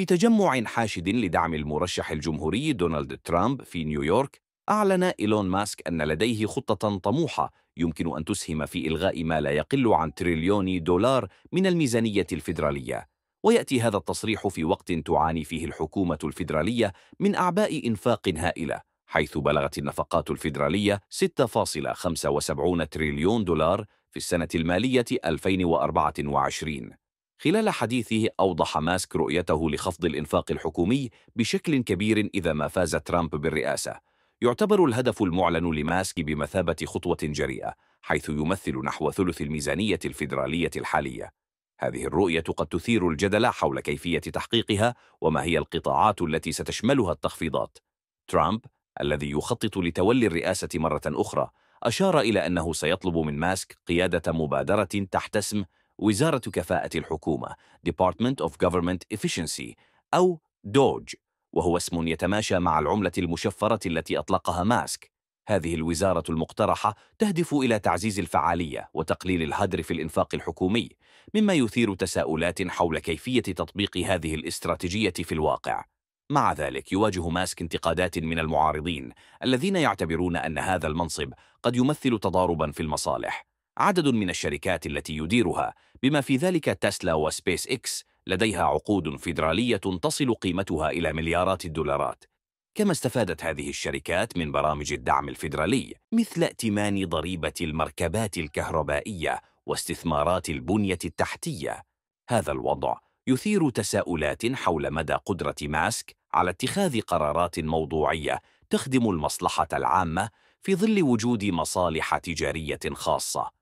في تجمع حاشد لدعم المرشح الجمهوري دونالد ترامب في نيويورك أعلن إيلون ماسك أن لديه خطة طموحة يمكن أن تسهم في إلغاء ما لا يقل عن تريليون دولار من الميزانية الفيدرالية ويأتي هذا التصريح في وقت تعاني فيه الحكومة الفيدرالية من أعباء إنفاق هائلة حيث بلغت النفقات الفيدرالية 6.75 تريليون دولار في السنة المالية 2024 خلال حديثه أوضح ماسك رؤيته لخفض الإنفاق الحكومي بشكل كبير إذا ما فاز ترامب بالرئاسة يعتبر الهدف المعلن لماسك بمثابة خطوة جريئة حيث يمثل نحو ثلث الميزانية الفيدرالية الحالية هذه الرؤية قد تثير الجدل حول كيفية تحقيقها وما هي القطاعات التي ستشملها التخفيضات ترامب الذي يخطط لتولي الرئاسة مرة أخرى أشار إلى أنه سيطلب من ماسك قيادة مبادرة تحت اسم وزارة كفاءة الحكومة Department of Government Efficiency أو دوج وهو اسم يتماشى مع العملة المشفرة التي أطلقها ماسك هذه الوزارة المقترحة تهدف إلى تعزيز الفعالية وتقليل الهدر في الإنفاق الحكومي مما يثير تساؤلات حول كيفية تطبيق هذه الاستراتيجية في الواقع مع ذلك يواجه ماسك انتقادات من المعارضين الذين يعتبرون أن هذا المنصب قد يمثل تضاربا في المصالح عدد من الشركات التي يديرها بما في ذلك تسلا وسبيس إكس لديها عقود فيدرالية تصل قيمتها إلى مليارات الدولارات كما استفادت هذه الشركات من برامج الدعم الفيدرالي مثل ائتمان ضريبة المركبات الكهربائية واستثمارات البنية التحتية هذا الوضع يثير تساؤلات حول مدى قدرة ماسك على اتخاذ قرارات موضوعية تخدم المصلحة العامة في ظل وجود مصالح تجارية خاصة